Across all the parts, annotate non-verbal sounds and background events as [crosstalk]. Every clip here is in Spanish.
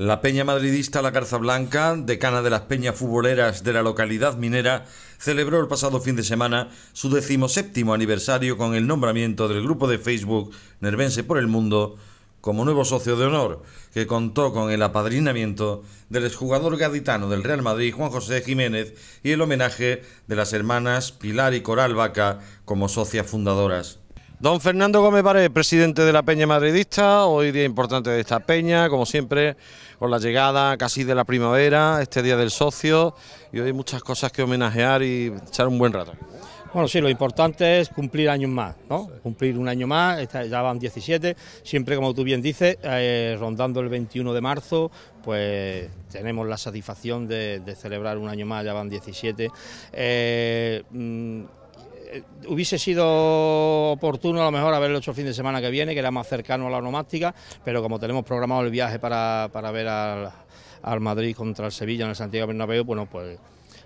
La Peña Madridista La Garza Blanca, decana de las peñas futboleras de la localidad minera, celebró el pasado fin de semana su decimoséptimo aniversario con el nombramiento del grupo de Facebook Nervense por el Mundo como nuevo socio de honor, que contó con el apadrinamiento del exjugador gaditano del Real Madrid Juan José Jiménez y el homenaje de las hermanas Pilar y Coral Vaca como socias fundadoras. Don Fernando Gómez Pared, presidente de la Peña Madridista, hoy día importante de esta peña, como siempre, con la llegada casi de la primavera, este día del socio, y hoy hay muchas cosas que homenajear y echar un buen rato. Bueno, sí, lo importante es cumplir años más, ¿no? Cumplir un año más, ya van 17, siempre como tú bien dices, eh, rondando el 21 de marzo, pues tenemos la satisfacción de, celebrar un año más, ya van 17. Eh, hubiese sido oportuno a lo mejor haberlo hecho el fin de semana que viene, que era más cercano a la onomástica, pero como tenemos programado el viaje para, para ver al, al Madrid contra el Sevilla en el Santiago Bernabéu, bueno, pues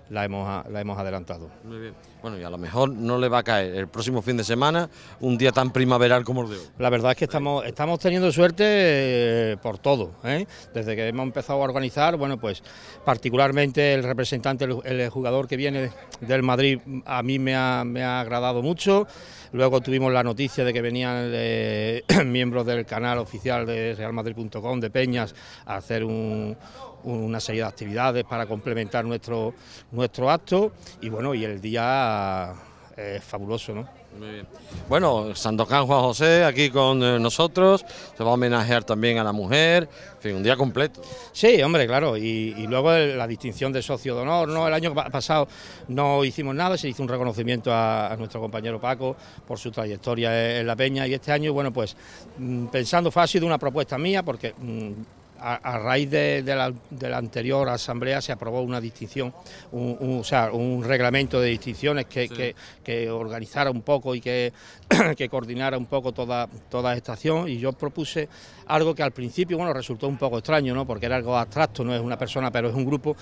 la hemos, adelantado. Muy bien. Bueno, y a lo mejor no le va a caer el próximo fin de semana un día tan primaveral como el de hoy. La verdad es que estamos, estamos teniendo suerte eh, por todo. ¿eh? Desde que hemos empezado a organizar, bueno, pues particularmente el representante, el, jugador que viene del Madrid, a mí me ha, agradado mucho. Luego tuvimos la noticia de que venían eh, [clears throat] miembros del canal oficial de realmadrid.com, de Peñas, a hacer un, una serie de actividades para complementar nuestro, nuestro acto y bueno, y el día eh, es fabuloso, ¿no? Muy bien. Bueno, Santocán Juan José aquí con eh, nosotros, se va a homenajear también a la mujer, un día completo. Sí, hombre, claro, y, luego la distinción de socio de honor, ¿no? El año pasado no hicimos nada, se hizo un reconocimiento a, nuestro compañero Paco por su trayectoria en la peña y este año, bueno, pues mm, pensando, fue ha sido una propuesta mía porque... Mm, a, raíz de, la, anterior asamblea se aprobó una distinción, un, o sea, un reglamento de distinciones que, que, organizara un poco y que, [clears throat] que coordinara un poco toda, toda esta acción y yo propuse algo que al principio, bueno, resultó un poco extraño, ¿no? Porque era algo abstracto, no es una persona, pero es un grupo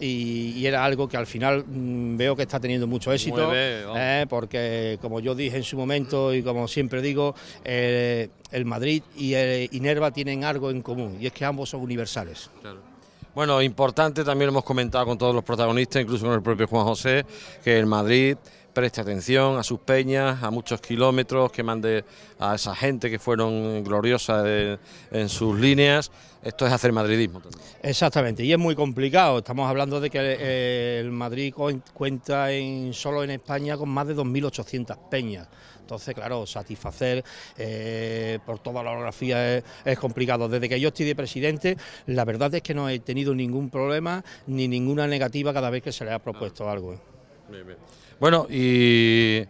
y, era algo que al final mm, veo que está teniendo mucho éxito, ¿eh? porque como yo dije en su momento y como siempre digo, eh, el Madrid y el eh, Inerva tienen algo en común y es que ambos son universales. Bueno, importante también hemos comentado con todos los protagonistas, incluso con el propio Juan José, que el Madrid preste atención a sus peñas, a muchos kilómetros, que mande a esa gente que fueron gloriosas en sus líneas. Esto es hacer madridismo. Exactamente, y es muy complicado. Estamos hablando de que eh, el Madrid cuenta en, solo en España con más de 2.800 peñas. Entonces, claro, satisfacer eh, por toda la orografía es, complicado. Desde que yo estoy de presidente, la verdad es que no he tenido ningún problema ni ninguna negativa cada vez que se le ha propuesto ah. algo. ¿eh? Bueno, y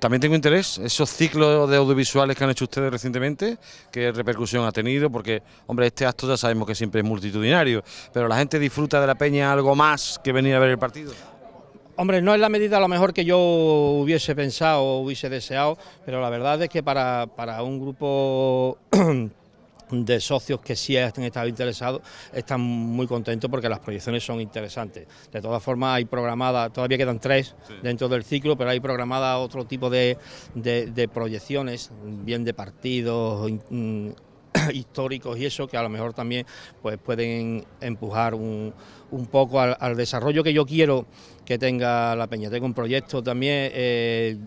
también tengo interés, esos ciclos de audiovisuales que han hecho ustedes recientemente, qué repercusión ha tenido, porque, hombre, este acto ya sabemos que siempre es multitudinario, pero la gente disfruta de la peña algo más que venir a ver el partido. Hombre, no es la medida a lo mejor que yo hubiese pensado o hubiese deseado, pero la verdad es que para, para un grupo de socios que sí han estado interesados están muy contentos porque las proyecciones son interesantes. De todas formas, hay programadas, todavía quedan tres dentro del ciclo, pero hay programadas otro tipo de, de, proyecciones, bien de partidos mm, [coughs] históricos y eso, que a lo mejor también pues, pueden empujar un, poco al, desarrollo que yo quiero que tenga la Peña. Tengo un proyecto también. Eh,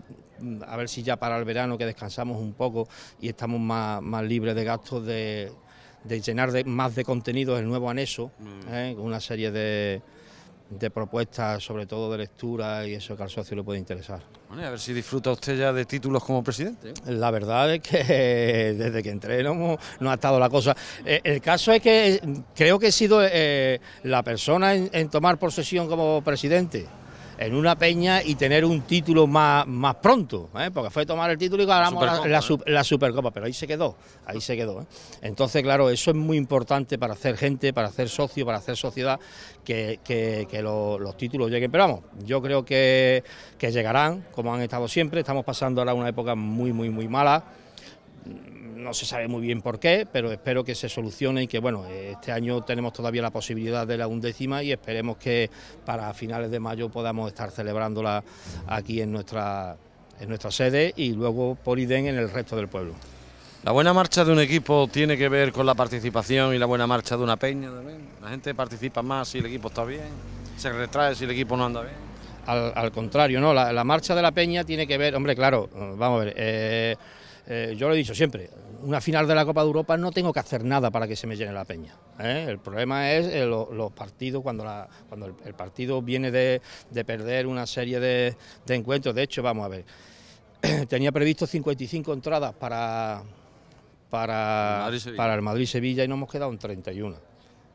a ver si ya para el verano que descansamos un poco y estamos más, libres de gastos de, llenar de, más de contenidos el nuevo anexo, mm. ¿eh? una serie de, de propuestas, sobre todo de lectura y eso que al socio le puede interesar. Bueno, a ver si disfruta usted ya de títulos como presidente. La verdad es que [laughs] desde que entré no, ha estado la cosa. Eh, el caso es que eh, creo que he sido la persona en tomar posesión como presidente en una peña y tener un título más, más pronto, ¿eh? porque fue tomar el título y ganamos la, Supercopa, pero ahí se quedó, ahí se quedó. ¿eh? Entonces, claro, eso es muy importante para hacer gente, para hacer socio, para hacer sociedad, que, los títulos lleguen. Pero vamos, yo creo que, que llegarán, como han estado siempre, estamos pasando ahora una época muy, muy, muy mala no se sabe muy bien por qué, pero espero que se solucione y que, bueno, eh, este año tenemos todavía la posibilidad de la undécima y esperemos que para finales de mayo podamos estar celebrándola aquí en nuestra, en nuestra sede y luego por IDEN en el resto del pueblo. ¿La buena marcha de un equipo tiene que ver con la participación y la buena marcha de una peña también? ¿La gente participa más si el equipo está bien? ¿Se retrae si el equipo no anda bien? Al, contrario, ¿no? La, marcha de la peña tiene que ver, hombre, claro, vamos a ver, eh, eh, yo lo he dicho siempre, una final de la Copa de Europa no tengo que hacer nada para que se me llene la peña. ¿eh? El problema es eh, los partidos, cuando, cuando el, partido viene de, perder una serie de, encuentros. De hecho, vamos a ver, [clears throat] tenía previsto 55 entradas para, para, para el Madrid-Sevilla y nos hemos quedado en 31.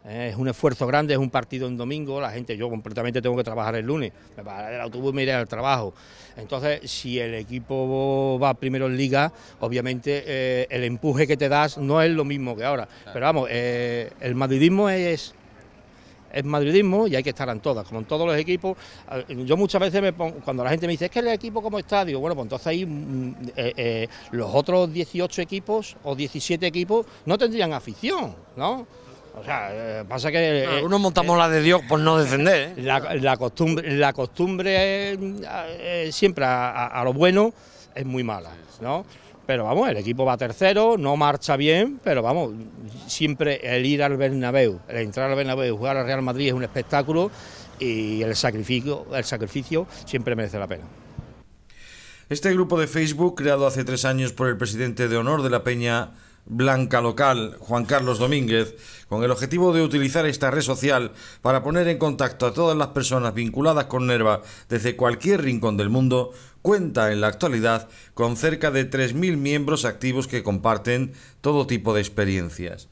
Eh, es un esfuerzo grande, es un partido en domingo, la gente, yo completamente tengo que trabajar el lunes, me pararé del autobús y me iré al trabajo. Entonces, si el equipo va primero en liga, obviamente eh, el empuje que te das no es lo mismo que ahora. Pero vamos, eh, el madridismo es es madridismo y hay que estar en todas, como en todos los equipos. Yo muchas veces me pongo, cuando la gente me dice, es que el equipo como está, digo, bueno, pues entonces ahí mm, los otros 18 equipos o 17 equipos no tendrían afición, ¿no? O sea, eh, pasa que... Eh, uno montamos eh, la de Dios por no defender. La, costumbre, la costumbre siempre a, lo bueno es muy mala, ¿no? Pero vamos, el equipo va tercero, no marcha bien, pero vamos, siempre el ir al Bernabéu, el entrar al Bernabéu, jugar al Real Madrid es un espectáculo y el sacrificio, el sacrificio siempre merece la pena. Este grupo de Facebook, creado hace tres años por el presidente de honor de la Peña Blanca Local, Juan Carlos Domínguez, con el objetivo de utilizar esta red social para poner en contacto a todas las personas vinculadas con Nerva desde cualquier rincón del mundo, cuenta en la actualidad con cerca de 3.000 miembros activos que comparten todo tipo de experiencias.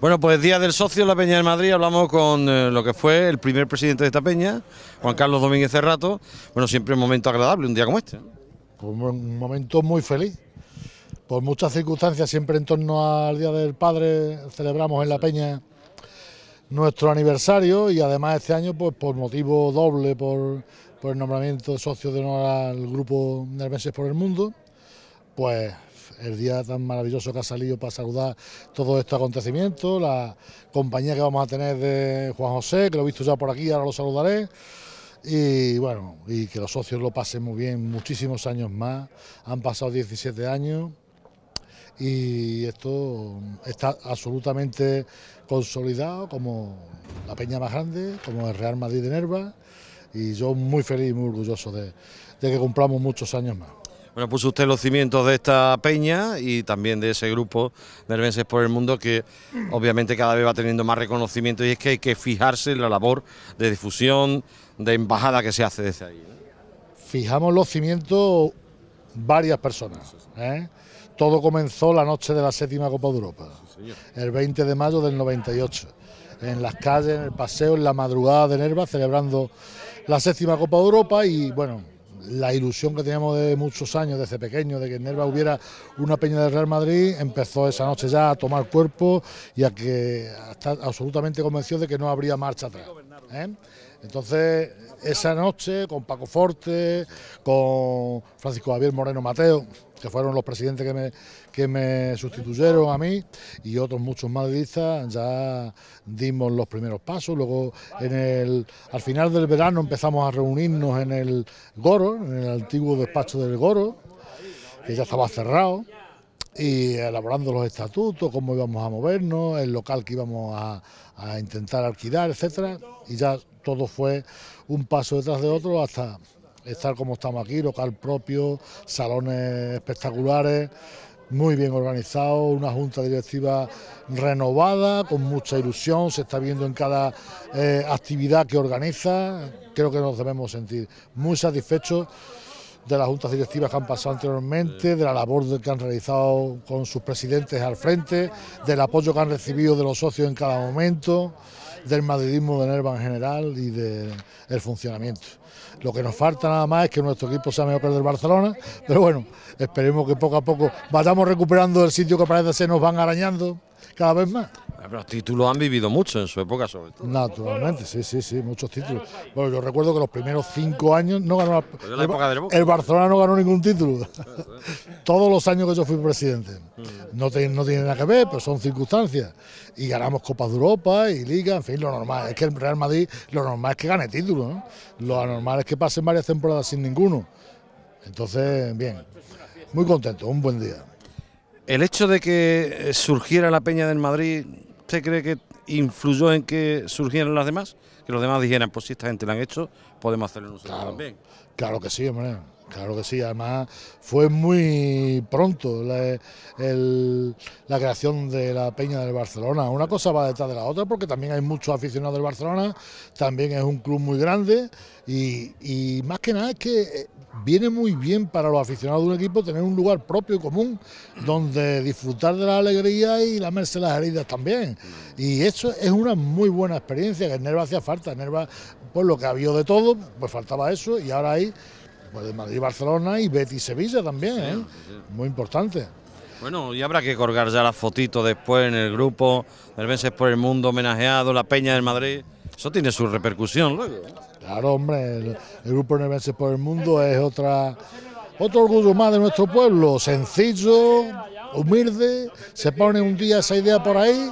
Bueno, pues Día del Socio en la Peña de Madrid hablamos con eh, lo que fue el primer presidente de esta peña, Juan Carlos Domínguez Cerrato. Bueno, siempre un momento agradable, un día como este. Pues un momento muy feliz por muchas circunstancias, siempre en torno al Día del Padre celebramos en La Peña nuestro aniversario y además este año pues por motivo doble, por, el nombramiento de socio de honor al grupo Nervenses por el Mundo, pues el día tan maravilloso que ha salido para saludar todo este acontecimiento la compañía que vamos a tener de Juan José, que lo he visto ya por aquí, ahora lo saludaré. Y bueno, y que los socios lo pasen muy bien, muchísimos años más, han pasado 17 años, y esto está absolutamente consolidado como la peña más grande, como el Real Madrid de Nerva y yo muy feliz y muy orgulloso de, que cumplamos muchos años más. Bueno, puso usted los cimientos de esta peña y también de ese grupo de Nervenses por el Mundo que obviamente cada vez va teniendo más reconocimiento y es que hay que fijarse en la labor de difusión, de embajada que se hace desde ahí. Fijamos los cimientos varias personas. ¿eh? Todo comenzó la noche de la séptima Copa de Europa, el 20 de mayo del 98, en las calles, en el paseo, en la madrugada de Nerva, celebrando la séptima Copa de Europa y bueno, la ilusión que teníamos de muchos años, desde pequeño, de que en Nerva hubiera una peña del Real Madrid, empezó esa noche ya a tomar cuerpo y a que absolutamente convencido de que no habría marcha atrás. ¿eh? Entonces, esa noche, con Paco Forte, con Francisco Javier Moreno Mateo, que fueron los presidentes que me, que me sustituyeron a mí y otros muchos madridistas, ya dimos los primeros pasos. Luego, en el, al final del verano, empezamos a reunirnos en el Goro, en el antiguo despacho del Goro, que ya estaba cerrado y elaborando los estatutos, cómo íbamos a movernos, el local que íbamos a, a intentar alquilar, etcétera, y ya todo fue un paso detrás de otro hasta estar como estamos aquí, local propio, salones espectaculares, muy bien organizado, una junta directiva renovada, con mucha ilusión, se está viendo en cada eh, actividad que organiza, creo que nos debemos sentir muy satisfechos de las juntas directivas que han pasado anteriormente, de la labor que han realizado con sus presidentes al frente, del apoyo que han recibido de los socios en cada momento, del madridismo de Nerva en general y del funcionamiento. Lo que nos falta nada más es que nuestro equipo sea mejor que el del Barcelona, pero bueno, esperemos que poco a poco vayamos recuperando el sitio que parece se nos van arañando cada vez más. Ah, pero títulos han vivido mucho en su época, sobre todo. Naturalmente, sí, sí, sí, muchos títulos. Bueno, yo recuerdo que los primeros cinco años no ganó. el, Barcelona no ganó ningún título. [laughs] Todos los años que yo fui presidente. Mm. No, no tiene nada que ver, pero son circunstancias. Y ganamos Copas de Europa y Liga, en fin, lo normal. Es que el Real Madrid, lo normal es que gane títulos. ¿no? normal es que pasen varias temporadas sin ninguno. Entonces, bien, muy contento, un buen día. El hecho de que surgiera la Peña del Madrid usted cree que influyó en que surgieran las demás? Que los demás dijeran, pues si esta gente la han hecho, podemos hacerlo nosotros claro, también. Claro que sí, hombre. Claro que sí, además fue muy pronto la, creación de la Peña del Barcelona. Una cosa va detrás de la otra porque también hay muchos aficionados del Barcelona, también es un club muy grande y, y más que nada es que eh, viene muy bien para los aficionados de un equipo tener un lugar propio y común donde disfrutar de la alegría y lamerse las heridas también. Y eso es una muy buena experiencia que en Nerva hacía falta. En Nerva, pues lo que había de todo, pues faltaba eso y ahora hay pues de Madrid, Barcelona y Betis, Sevilla también, ¿eh? muy importante. Bueno, y habrá que colgar ya las fotitos después en el grupo del Veces por el Mundo homenajeado, la Peña del Madrid eso tiene su repercusión luego. Claro, hombre, el, grupo Nevenses por el Mundo es otra otro orgullo más de nuestro pueblo, sencillo, humilde, se pone un día esa idea por ahí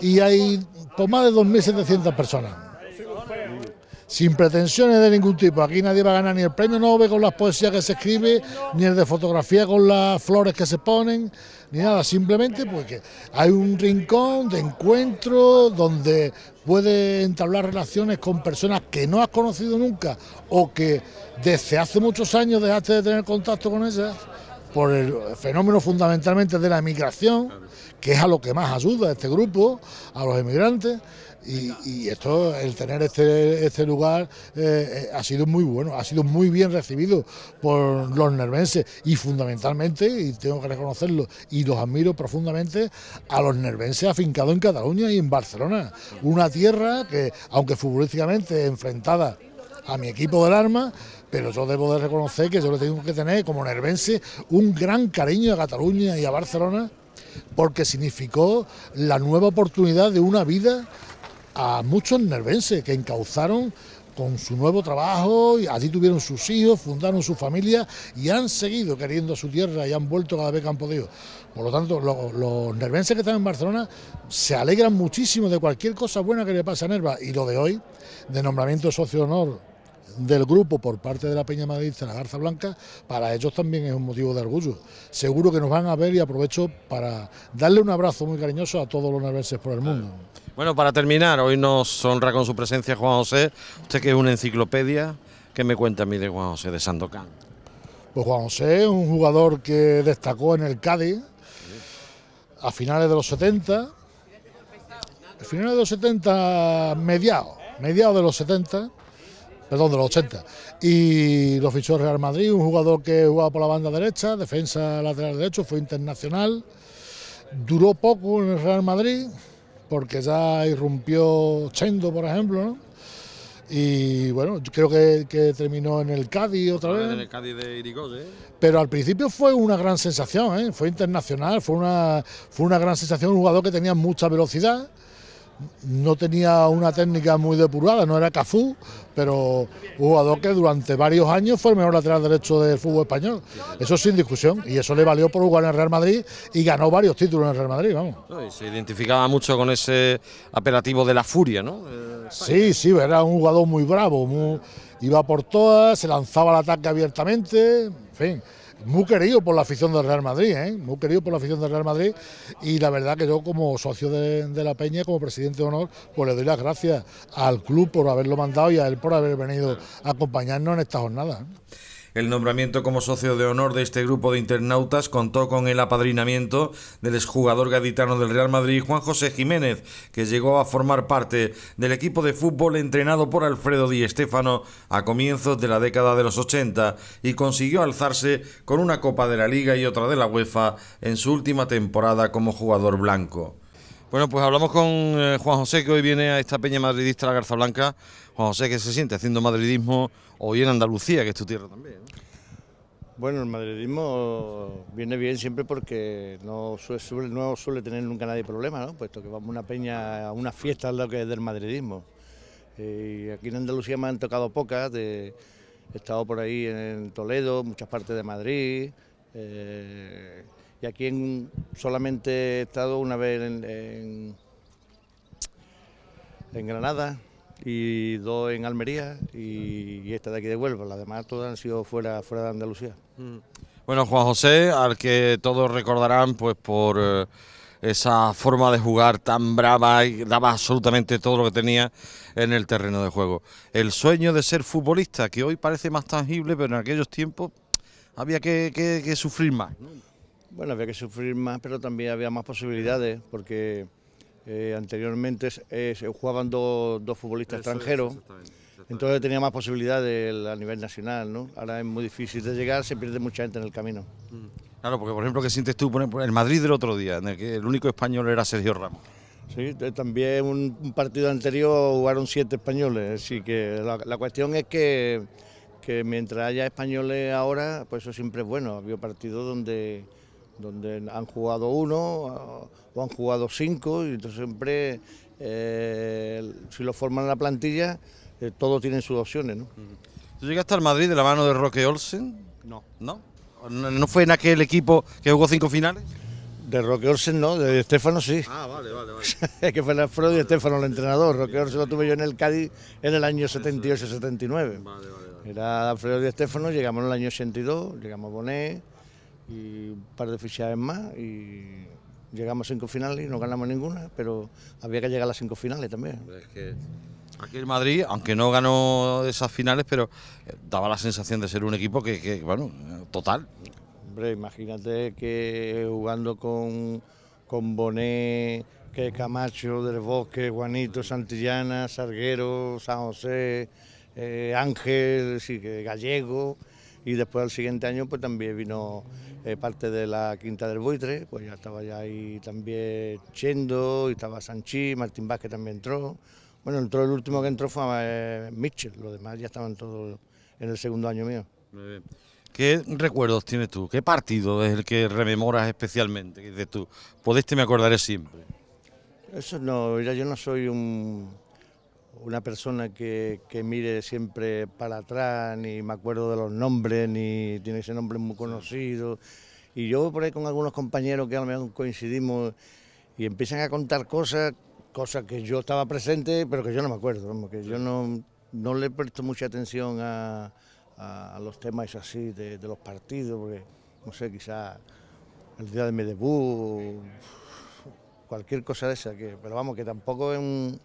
y hay por más de 2.700 personas sin pretensiones de ningún tipo. Aquí nadie va a ganar ni el premio Nobel con las poesías que se escribe, ni el de fotografía con las flores que se ponen, ni nada. Simplemente porque hay un rincón de encuentro donde puedes entablar relaciones con personas que no has conocido nunca o que desde hace muchos años dejaste de tener contacto con ellas por el fenómeno fundamentalmente de la emigración, que es a lo que más ayuda este grupo, a los emigrantes. Y, esto, el tener este, este lugar eh, eh, ha sido muy bueno, ha sido muy bien recibido por los nervenses y fundamentalmente, y tengo que reconocerlo, y los admiro profundamente, a los nervenses afincados en Cataluña y en Barcelona. Una tierra que, aunque futbolísticamente enfrentada a mi equipo del arma, pero yo debo de reconocer que yo le tengo que tener como nervense un gran cariño a Cataluña y a Barcelona porque significó la nueva oportunidad de una vida a muchos nervenses que encauzaron con su nuevo trabajo, y allí tuvieron sus hijos, fundaron su familia y han seguido queriendo su tierra y han vuelto cada vez que han podido. Por lo tanto, los, nervenses que están en Barcelona se alegran muchísimo de cualquier cosa buena que le pase a Nerva y lo de hoy, de nombramiento socio de honor del grupo por parte de la Peña Madrid de la Garza Blanca, para ellos también es un motivo de orgullo. Seguro que nos van a ver y aprovecho para darle un abrazo muy cariñoso a todos los naveses por el mundo. Bueno, para terminar, hoy nos honra con su presencia Juan José, usted que es una enciclopedia, ¿qué me cuenta a mí de Juan José de Sandocan? Pues Juan José es un jugador que destacó en el Cádiz a finales de los 70, a finales de los 70 mediados, mediados de los 70, perdón, de los 80. Y lo fichó Real Madrid, un jugador que jugaba por la banda derecha, defensa lateral derecho, fue internacional. Duró poco en el Real Madrid, porque ya irrumpió Chendo, por ejemplo, ¿no? Y bueno, yo creo que, terminó en el Cádiz otra vez. En el Cádiz de Irigoyen. ¿eh? Pero al principio fue una gran sensación, ¿eh? fue internacional, fue una, fue una gran sensación, un jugador que tenía mucha velocidad no tenía una técnica muy depurada, no era Cafú, pero jugador que durante varios años fue el mejor lateral derecho del fútbol español. Eso sin discusión, y eso le valió por jugar en el Real Madrid y ganó varios títulos en el Real Madrid, se identificaba mucho con ese apelativo de la furia, ¿no? Eh, sí, sí, era un jugador muy bravo, iba por todas, se lanzaba al ataque abiertamente, en fin muy querido por la afición del Real Madrid, ¿eh? muy querido por la afición del Real Madrid y la verdad que yo como socio de, la Peña, como presidente de honor, pues le doy las gracias al club por haberlo mandado y a él por haber venido a acompañarnos en esta jornada. ¿eh? El nombramiento como socio de honor de este grupo de internautas contó con el apadrinamiento del exjugador gaditano del Real Madrid, Juan José Jiménez, que llegó a formar parte del equipo de fútbol entrenado por Alfredo Di Stéfano a comienzos de la década de los 80 y consiguió alzarse con una Copa de la Liga y otra de la UEFA en su última temporada como jugador blanco. Bueno, pues hablamos con eh, Juan José, que hoy viene a esta Peña Madridista, la Garza Blanca, José, ¿qué se siente haciendo madridismo hoy en Andalucía, que es tu tierra también? Bueno, el madridismo viene bien siempre porque no suele, no suele tener nunca nadie problema, ¿no? puesto que vamos a una peña, a una fiesta lo que es del madridismo. Y aquí en Andalucía me han tocado pocas, he estado por ahí en Toledo, muchas partes de Madrid, eh, y aquí en, solamente he estado una vez en, en Granada, y dos en Almería y, esta de aquí de Huelva. Las demás todas han sido fuera, fuera de Andalucía. Mm. Bueno, Juan José, al que todos recordarán pues por eh, esa forma de jugar tan brava y daba absolutamente todo lo que tenía en el terreno de juego. El sueño de ser futbolista, que hoy parece más tangible, pero en aquellos tiempos había que, sufrir más. Bueno, había que sufrir más, pero también había más posibilidades, porque eh, anteriormente se jugaban dos futbolistas extranjeros, entonces tenía más posibilidades a nivel nacional, ¿no? Ahora es muy difícil de llegar, se pierde mucha gente en el camino. Mm. Claro, porque por ejemplo, ¿qué sientes tú por el Madrid del otro día, en el que el único español era Sergio Ramos? Sí, también un, un partido anterior jugaron siete españoles, así que la, la cuestión es que, que mientras haya españoles ahora, pues eso siempre es bueno. Había partidos donde donde han jugado uno o han jugado cinco y entonces siempre eh, si lo forman en la plantilla eh, todos tienen sus opciones. ¿no? ¿Tú llegaste al Madrid de la mano de Roque Olsen? No. ¿No? ¿No fue en aquel equipo que jugó cinco finales? De Roque Olsen no, de Estefano sí. Ah, vale, vale, vale. [laughs] que fue el Alfredo y Estefano el entrenador. Roque Olsen lo tuve yo en el Cádiz en el año 78-79. Vale, vale, Era Alfredo y Estefano, llegamos en el año 82, llegamos a Bonet y un par de fichajes más y llegamos a cinco finales y no ganamos ninguna, pero había que llegar a las cinco finales también. aquí en Madrid, aunque no ganó esas finales, pero eh, daba la sensación de ser un equipo que, bueno, total. Hombre, imagínate que jugando con, con Bonet, que Camacho, Del Bosque, Juanito, Santillana, Sarguero, San José, eh, Ángel, y Gallego y después al siguiente año pues también vino eh, parte de la Quinta del Buitre, pues ya estaba ya ahí también Chendo, y estaba Sanchi, Martín Vázquez también entró. Bueno, entró el último que entró fue eh, Mitchell, los demás ya estaban todos en el segundo año mío. ¿Qué recuerdos tienes tú? ¿Qué partido es el que rememoras especialmente? de dices tú, por este me acordaré siempre. Eso no, yo no soy un una persona que, mire siempre para atrás, ni me acuerdo de los nombres, ni tiene ese nombre muy conocido. Y yo por ahí con algunos compañeros que a lo mejor coincidimos y empiezan a contar cosas, cosas que yo estaba presente, pero que yo no me acuerdo, que yo no, no le presto mucha atención a, a, los temas así de, los partidos, porque no sé, quizá el día de mi debut, cualquier cosa de esa, que, pero vamos, que tampoco es un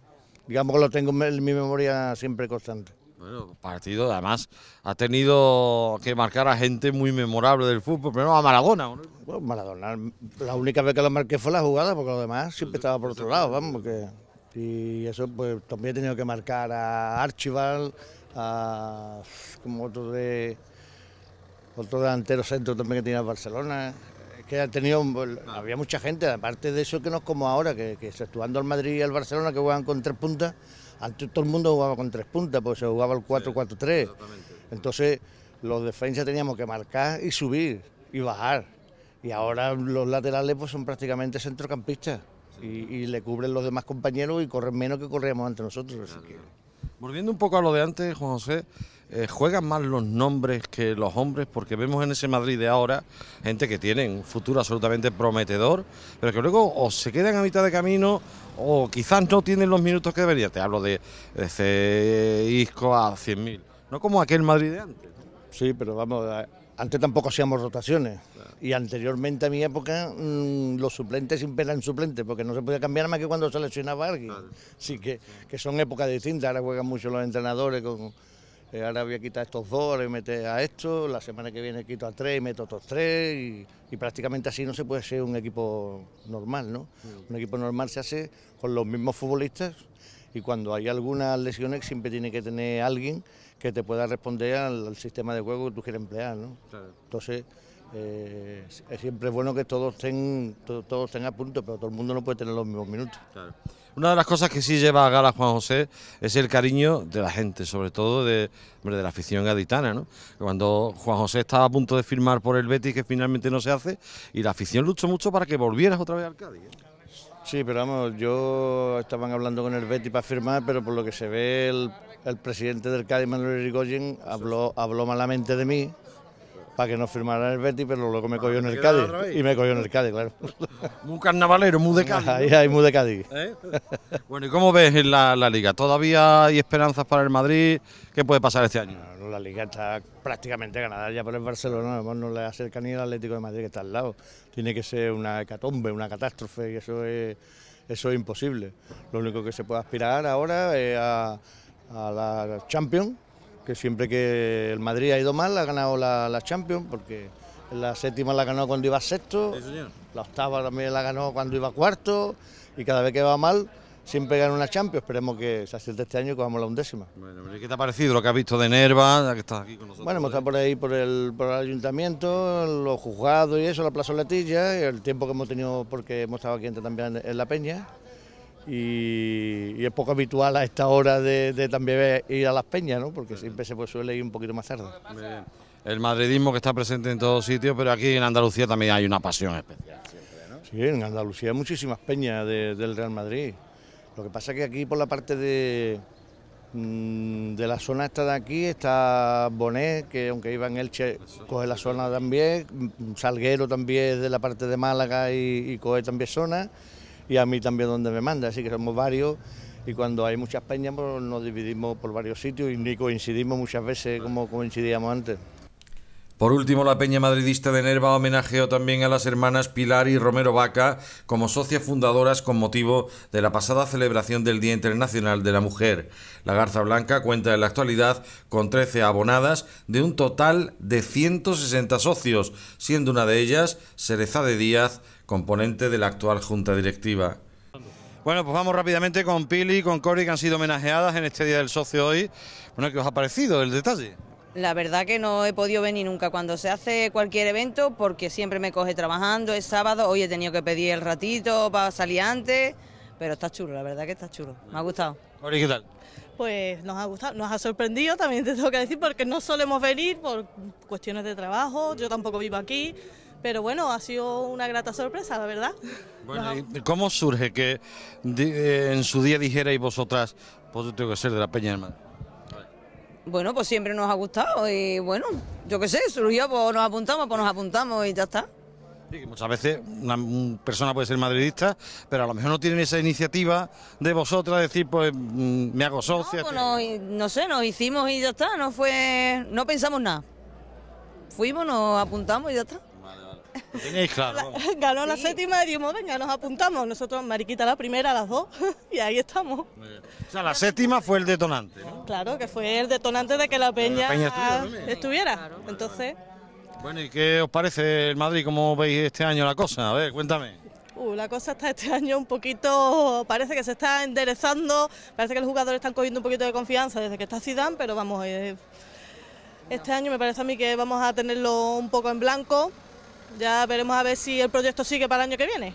digamos que lo tengo en mi memoria siempre constante. Bueno, partido además ha tenido que marcar a gente muy memorable del fútbol, pero no a Maradona. Bueno, Maradona, la única vez que lo marqué fue la jugada, porque lo demás siempre estaba por otro lado, vamos, y eso pues también he tenido que marcar a Archival, a como otro de otro delantero centro también que tenía Barcelona, que ha tenido, pues, ah. había mucha gente, aparte de eso que no es como ahora, que, que actuando al Madrid y al Barcelona que juegan con tres puntas, antes todo el mundo jugaba con tres puntas, pues se jugaba el 4-4-3. Entonces los defensas teníamos que marcar y subir y bajar. Y ahora los laterales pues, son prácticamente centrocampistas y, le cubren los demás compañeros y corren menos que corríamos ante nosotros. Volviendo un poco a lo de antes, Juan José, eh, juegan más los nombres que los hombres, porque vemos en ese Madrid de ahora gente que tiene un futuro absolutamente prometedor, pero que luego o se quedan a mitad de camino o quizás no tienen los minutos que deberían. Te hablo de, de Isco a 100.000, no como aquel Madrid de antes. Sí, pero vamos, antes tampoco hacíamos rotaciones. Y anteriormente a mi época, mm, los suplentes siempre eran suplentes, porque no se podía cambiar más que cuando se lesionaba alguien. Sí, que, que son épocas distintas, ahora juegan mucho los entrenadores con eh, ahora voy a quitar estos dos, ahora voy a meter a estos, la semana que viene quito a tres y meto a otros tres y, prácticamente así no se puede ser un equipo normal, ¿no? Un equipo normal se hace con los mismos futbolistas y cuando hay algunas lesiones siempre tiene que tener alguien que te pueda responder al, sistema de juego que tú quieres emplear, ¿no? Entonces eh, es siempre bueno que todos estén, a todos tengan punto pero todo el mundo no puede tener los mismos minutos. Una de las cosas que sí lleva a Gala Juan José es el cariño de la gente, sobre todo de, de la afición gaditana. ¿no? Cuando Juan José estaba a punto de firmar por el Betis, que finalmente no se hace, y la afición luchó mucho para que volvieras otra vez al Cádiz. ¿eh? Sí, pero vamos, yo estaban hablando con el Betis para firmar, pero por lo que se ve, el, presidente del Cádiz, Manuel Rigoyen, habló, habló malamente de mí para que no firmara el Betty, pero luego me ah, cogió en el Cádiz. Y me cogió en el Cádiz, claro. [laughs] Muy carnavalero, muy de Cádiz. Ahí, hay muy de Cádiz. [laughs] ¿Eh? Bueno, ¿y cómo ves la, la liga? ¿Todavía hay esperanzas para el Madrid? ¿Qué puede pasar este año? la liga está prácticamente ganada ya por el Barcelona. no le acerca ni el Atlético de Madrid que está al lado. Tiene que ser una hecatombe, una catástrofe, y eso es, eso es imposible. Lo único que se puede aspirar ahora es a, a la Champions que siempre que el Madrid ha ido mal, ha ganado la, la Champions, porque la séptima la ganó cuando iba sexto, la octava también la ganó cuando iba cuarto, y cada vez que va mal, siempre gana una Champions. Esperemos que sea acierte este año y cojamos la undécima. Bueno, ¿qué te ha parecido lo que has visto de Nerva, que aquí con nosotros? Bueno, hemos eh? estado por ahí, por el, ayuntamiento, los juzgados y eso, la plazoletilla, y el tiempo que hemos tenido porque hemos estado aquí también en La Peña y, es poco habitual a esta hora de, también ir a las peñas, ¿no? porque siempre se suele ir un poquito más tarde. El madridismo que está presente en todos sitios, pero aquí en Andalucía también hay una pasión especial. Sí, en Andalucía hay muchísimas peñas del Real Madrid. Lo que pasa es que aquí por la parte de, mm, de la zona esta de aquí está Bonet, que aunque iba en Elche, coge la zona también, mm, Salguero también de la parte de Málaga y coge también zona y a mí también donde me manda, así que somos varios y cuando hay muchas peñas pues, nos dividimos por varios sitios y ni coincidimos muchas veces como coincidíamos antes. Por último, la Peña Madridista de Nerva homenajeó también a las hermanas Pilar y Romero Vaca como socias fundadoras con motivo de la pasada celebración del Día Internacional de la Mujer. La Garza Blanca cuenta en la actualidad con 13 abonadas de un total de 160 socios, siendo una de ellas Cereza de Díaz, componente de la actual Junta Directiva. Bueno, pues vamos rápidamente con Pili y con Cori que han sido homenajeadas en este Día del Socio hoy. Bueno, ¿qué os ha parecido el detalle? La verdad que no he podido venir nunca cuando se hace cualquier evento porque siempre me coge trabajando, es sábado, hoy he tenido que pedir el ratito para salir antes, pero está chulo, la verdad que está chulo, me ha gustado. ¿qué tal? Pues nos ha gustado, nos ha sorprendido, también te tengo que decir, porque no solemos venir por cuestiones de trabajo, yo tampoco vivo aquí, pero bueno, ha sido una grata sorpresa, la verdad. Bueno, ¿y ¿cómo surge que eh, en su día dijerais vosotras, pues yo tengo que ser de la Peña Hermana? Bueno, pues siempre nos ha gustado y bueno, yo qué sé, surgió, pues nos apuntamos, pues nos apuntamos y ya está. Sí, muchas veces una persona puede ser madridista, pero a lo mejor no tienen esa iniciativa de vosotras decir, pues mm, me hago socia. No, pues no, no, sé, nos hicimos y ya está, no fue, no pensamos nada. Fuimos, nos apuntamos y ya está claro. ganó la séptima y dijimos, venga, nos apuntamos. Nosotros, Mariquita la primera, las dos, [laughs] y ahí estamos. O sea, la séptima fue el detonante, Claro, que fue el detonante de que la peña, estuviera. Entonces... Bueno, ¿y qué os parece el Madrid? ¿Cómo veis este año la cosa? A ver, cuéntame. Uh, la cosa está este [laughs] año un poquito, parece que se está enderezando, parece que los jugadores están cogiendo un poquito de confianza desde que está Zidane, pero vamos, eh, este año me parece a mí que vamos a tenerlo un poco en blanco, ya veremos a ver si el proyecto sigue para el año que viene.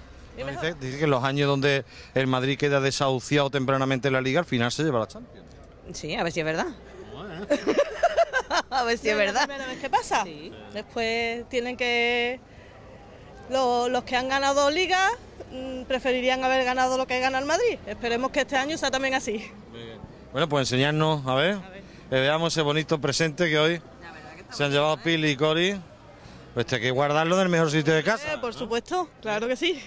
dice, que los años donde el Madrid queda desahuciado tempranamente en la liga, al final se lleva la Champions. Sí, a ver si es verdad. [laughs] a ver si es verdad. La que pasa. Después tienen que... Los, que han ganado liga mm, preferirían haber ganado lo que gana el Madrid. Esperemos que este año sea también así. Bueno, pues enseñarnos, a ver, veamos ese bonito presente que hoy se han llevado ¿eh? Pili y Cori. Pues hay que guardarlo en el mejor sitio de casa. Eh, por supuesto, claro que sí.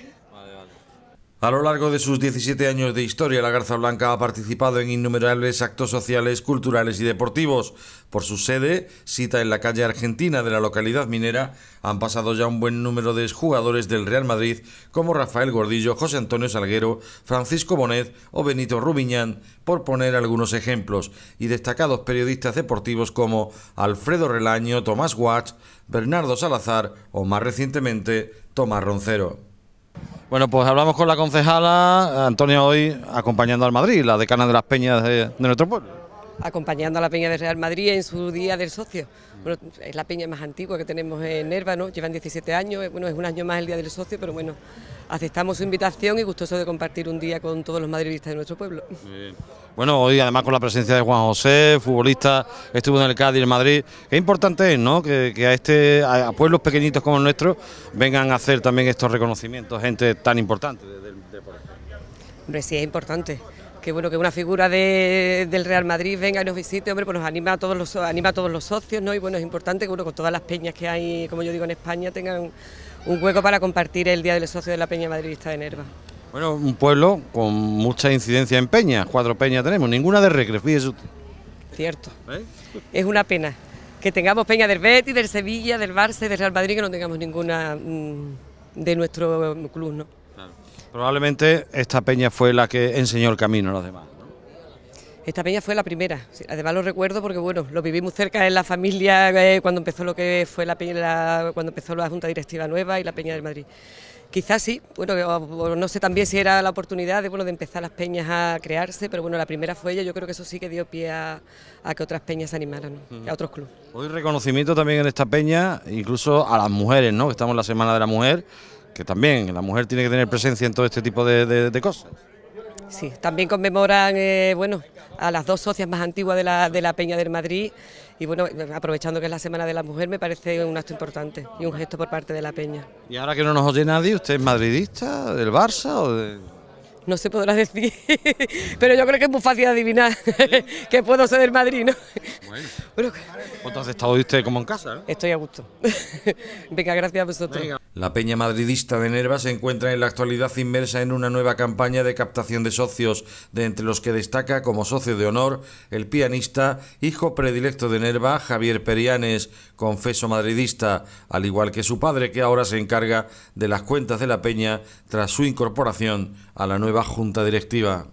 A lo largo de sus 17 años de historia, la Garza Blanca ha participado en innumerables actos sociales, culturales y deportivos. Por su sede, cita en la calle argentina de la localidad minera, han pasado ya un buen número de jugadores del Real Madrid, como Rafael Gordillo, José Antonio Salguero, Francisco Bonet o Benito Rubiñán, por poner algunos ejemplos, y destacados periodistas deportivos como Alfredo Relaño, Tomás Watts, Bernardo Salazar o, más recientemente, Tomás Roncero. Bueno, pues hablamos con la concejala Antonia hoy acompañando al Madrid, la decana de las peñas de, de nuestro pueblo. Acompañando a la peña de Real Madrid en su día del socio bueno, es la peña más antigua que tenemos en Nerva, ¿no? llevan 17 años, eh, bueno, es un año más el Día del Socio, pero bueno, aceptamos su invitación y gustoso de compartir un día con todos los madridistas de nuestro pueblo. Bueno, hoy además con la presencia de Juan José, futbolista, estuvo en el Cádiz, en Madrid, qué importante ¿no?, que, a, este, a pueblos pequeñitos como el nuestro vengan a hacer también estos reconocimientos, gente tan importante del deporte. Hombre, sí, es importante que bueno que una figura del Real Madrid venga y nos visite, hombre, pues nos anima a todos los anima a todos los socios, ¿no? Y bueno, es importante que uno con todas las peñas que hay, como yo digo, en España tengan un hueco para compartir el Día del Socio de la Peña Madridista de Nerva. Bueno, un pueblo con mucha incidencia en peñas, cuatro peñas tenemos, ninguna de Recre, fíjese Cierto. ¿Eh? Es una pena que tengamos peña del Betis, del Sevilla, del Barça y del Real Madrid, que no tengamos ninguna mm, de nuestro club, ¿no? Probablemente esta peña fue la que enseñó el camino a los demás. Esta peña fue la primera, además lo recuerdo porque bueno, lo vivimos cerca en la familia eh, cuando empezó lo que fue la peña, cuando empezó la Junta Directiva Nueva y la Peña del Madrid. Quizás sí, bueno, no sé también si era la oportunidad de, bueno, de empezar las peñas a crearse, pero bueno, la primera fue ella, yo creo que eso sí que dio pie a, que otras peñas se animaran, a otros clubes. Hoy reconocimiento también en esta peña, incluso a las mujeres, ¿no? Estamos en la Semana de la Mujer, que también la mujer tiene que tener presencia en todo este tipo de, cosas. Sí, también conmemoran eh, bueno, a las dos socias más antiguas de la, de la Peña del Madrid y bueno, aprovechando que es la Semana de la Mujer me parece un acto importante y un gesto por parte de la Peña. Y ahora que no nos oye nadie, ¿usted es madridista, del Barça o de...? no se podrá decir, [laughs] pero yo creo que es muy fácil adivinar [laughs] que puedo ser del Madrid, ¿no? Bueno, entonces como en casa, Estoy a gusto. [laughs] Venga, gracias a vosotros. La Peña Madridista de Nerva se encuentra en la actualidad inmersa en una nueva campaña de captación de socios, de entre los que destaca como socio de honor el pianista, hijo predilecto de Nerva, Javier Perianes, confeso madridista, al igual que su padre que ahora se encarga de las cuentas de la Peña tras su incorporación a la nueva junta directiva